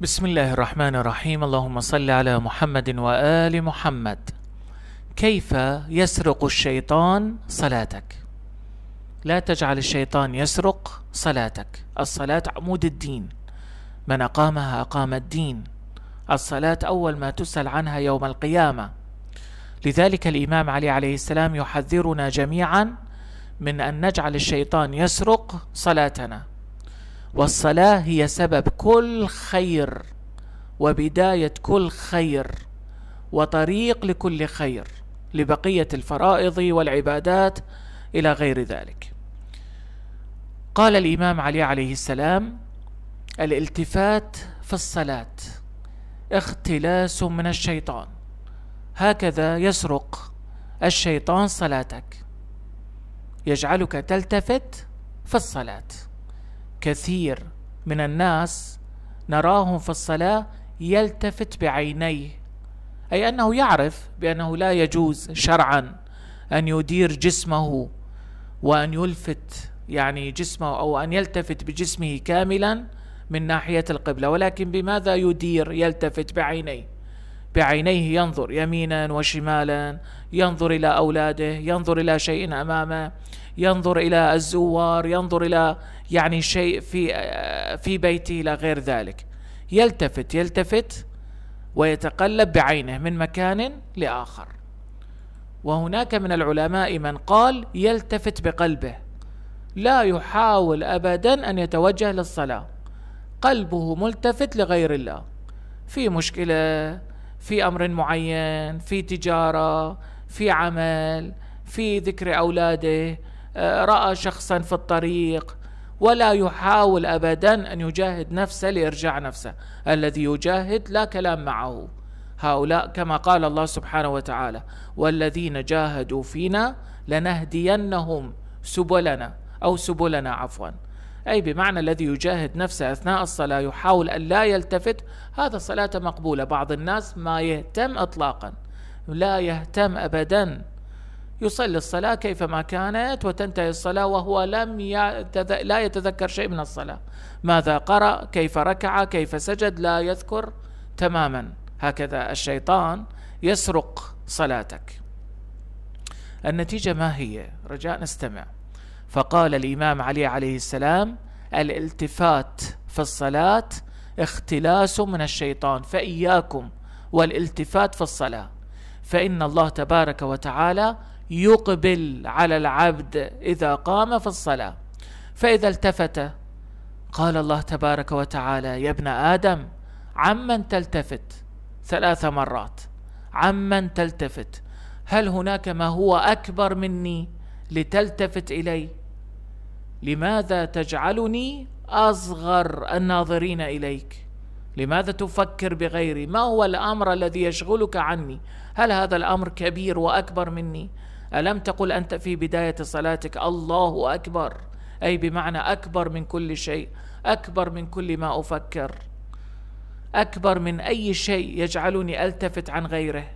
بسم الله الرحمن الرحيم اللهم صل على محمد وآل محمد كيف يسرق الشيطان صلاتك لا تجعل الشيطان يسرق صلاتك الصلاة عمود الدين من أقامها أقام الدين الصلاة أول ما تسأل عنها يوم القيامة لذلك الإمام علي عليه السلام يحذرنا جميعا من أن نجعل الشيطان يسرق صلاتنا والصلاة هي سبب كل خير وبداية كل خير وطريق لكل خير لبقية الفرائض والعبادات إلى غير ذلك قال الإمام علي عليه السلام الالتفات في الصلاة اختلاس من الشيطان هكذا يسرق الشيطان صلاتك يجعلك تلتفت في الصلاه كثير من الناس نراهم في الصلاة يلتفت بعينيه أي أنه يعرف بأنه لا يجوز شرعا أن يدير جسمه وأن يلفت يعني جسمه أو أن يلتفت بجسمه كاملا من ناحية القبلة ولكن بماذا يدير يلتفت بعينيه بعينيه ينظر يمينا وشمالا ينظر الى اولاده ينظر الى شيء امامه ينظر الى الزوار ينظر الى يعني شيء في في بيته الى غير ذلك يلتفت يلتفت ويتقلب بعينه من مكان لاخر وهناك من العلماء من قال يلتفت بقلبه لا يحاول ابدا ان يتوجه للصلاه قلبه ملتفت لغير الله في مشكله في امر معين في تجاره في عمل في ذكر اولاده آه، راى شخصا في الطريق ولا يحاول ابدا ان يجاهد نفسه لارجاع نفسه الذي يجاهد لا كلام معه هؤلاء كما قال الله سبحانه وتعالى والذين جاهدوا فينا لنهدينهم سبلنا او سبلنا عفوا أي بمعنى الذي يجاهد نفسه أثناء الصلاة يحاول أن لا يلتفت هذا صلاة مقبولة بعض الناس ما يهتم إطلاقا لا يهتم أبدا يصلي الصلاة كيفما كانت وتنتهي الصلاة وهو لم يتذ... لا يتذكر شيء من الصلاة ماذا قرأ كيف ركع كيف سجد لا يذكر تماما هكذا الشيطان يسرق صلاتك النتيجة ما هي رجاء نستمع فقال الإمام علي عليه السلام الالتفات في الصلاة اختلاس من الشيطان فإياكم والالتفات في الصلاة فإن الله تبارك وتعالى يقبل على العبد إذا قام في الصلاة فإذا التفت قال الله تبارك وتعالى يا ابن آدم عمن تلتفت ثلاث مرات عمن تلتفت هل هناك ما هو أكبر مني لتلتفت الي لماذا تجعلني اصغر الناظرين اليك لماذا تفكر بغيري ما هو الامر الذي يشغلك عني هل هذا الامر كبير واكبر مني الم تقل انت في بدايه صلاتك الله اكبر اي بمعنى اكبر من كل شيء اكبر من كل ما افكر اكبر من اي شيء يجعلني التفت عن غيره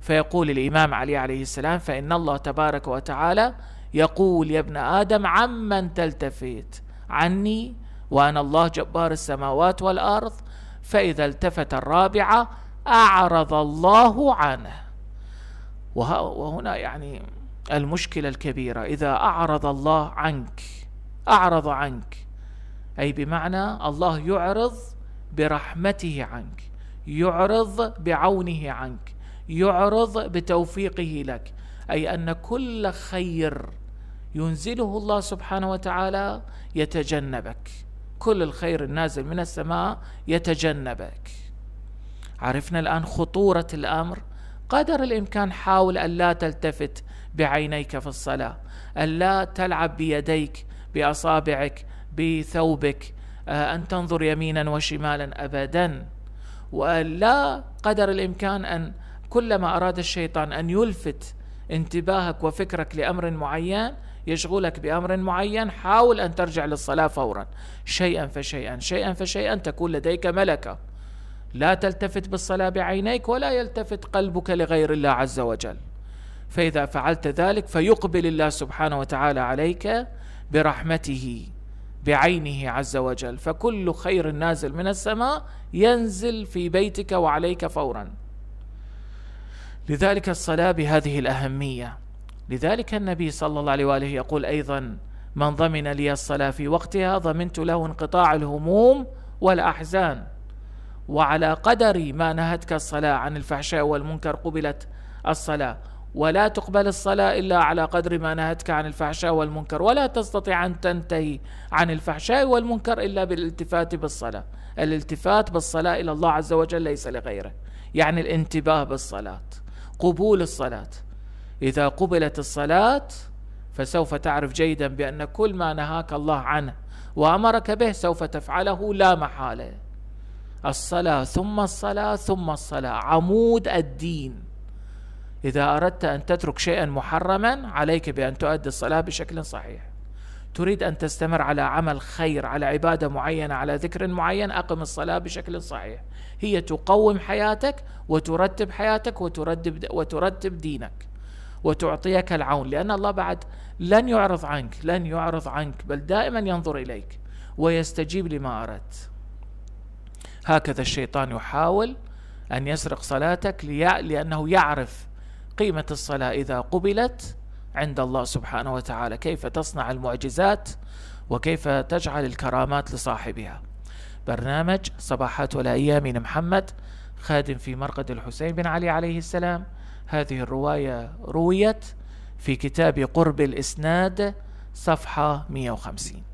فيقول الإمام علي عليه السلام فإن الله تبارك وتعالى يقول يا ابن آدم عمن تلتفت عني وأنا الله جبار السماوات والأرض فإذا التفت الرابعة أعرض الله عنه وهنا يعني المشكلة الكبيرة إذا أعرض الله عنك أعرض عنك أي بمعنى الله يعرض برحمته عنك يعرض بعونه عنك يعرض بتوفيقه لك أي أن كل خير ينزله الله سبحانه وتعالى يتجنبك كل الخير النازل من السماء يتجنبك عرفنا الآن خطورة الأمر قدر الإمكان حاول أن لا تلتفت بعينيك في الصلاة أن لا تلعب بيديك بأصابعك بثوبك آه، أن تنظر يمينا وشمالا أبدا وأن لا قدر الإمكان أن كلما أراد الشيطان أن يلفت انتباهك وفكرك لأمر معين يشغلك بأمر معين حاول أن ترجع للصلاة فورا شيئا فشيئا شيئا فشيئا تكون لديك ملكة لا تلتفت بالصلاة بعينيك ولا يلتفت قلبك لغير الله عز وجل فإذا فعلت ذلك فيقبل الله سبحانه وتعالى عليك برحمته بعينه عز وجل فكل خير نازل من السماء ينزل في بيتك وعليك فوراً لذلك الصلاة بهذه الأهمية لذلك النبي صلى الله عليه وآله يقول أيضا من ضمن لي الصلاة في وقتها ضمنت له انقطاع الهموم والأحزان وعلى قدر ما نهتك الصلاة عن الفحشاء والمنكر قبلت الصلاة ولا تقبل الصلاة إلا على قدر ما نهتك عن الفحشاء والمنكر ولا تستطيع أن تنتهي عن الفحشاء والمنكر إلا بالالتفات بالصلاة الالتفات بالصلاة إلى الله عز وجل ليس لغيره يعني الانتباه بالصلاة قبول الصلاة إذا قبلت الصلاة فسوف تعرف جيدا بأن كل ما نهاك الله عنه وأمرك به سوف تفعله لا محالة الصلاة ثم الصلاة ثم الصلاة عمود الدين إذا أردت أن تترك شيئا محرما عليك بأن تؤدي الصلاة بشكل صحيح تريد أن تستمر على عمل خير على عبادة معينة على ذكر معين أقم الصلاة بشكل صحيح هي تقوم حياتك وترتب حياتك وترتب, وترتب دينك وتعطيك العون لأن الله بعد لن يعرض عنك لن يعرض عنك بل دائما ينظر إليك ويستجيب لما أردت هكذا الشيطان يحاول أن يسرق صلاتك لأنه يعرف قيمة الصلاة إذا قبلت عند الله سبحانه وتعالى كيف تصنع المعجزات وكيف تجعل الكرامات لصاحبها برنامج صباحات والأيام محمد خادم في مرقد الحسين بن علي عليه السلام هذه الرواية رويت في كتاب قرب الإسناد صفحة 150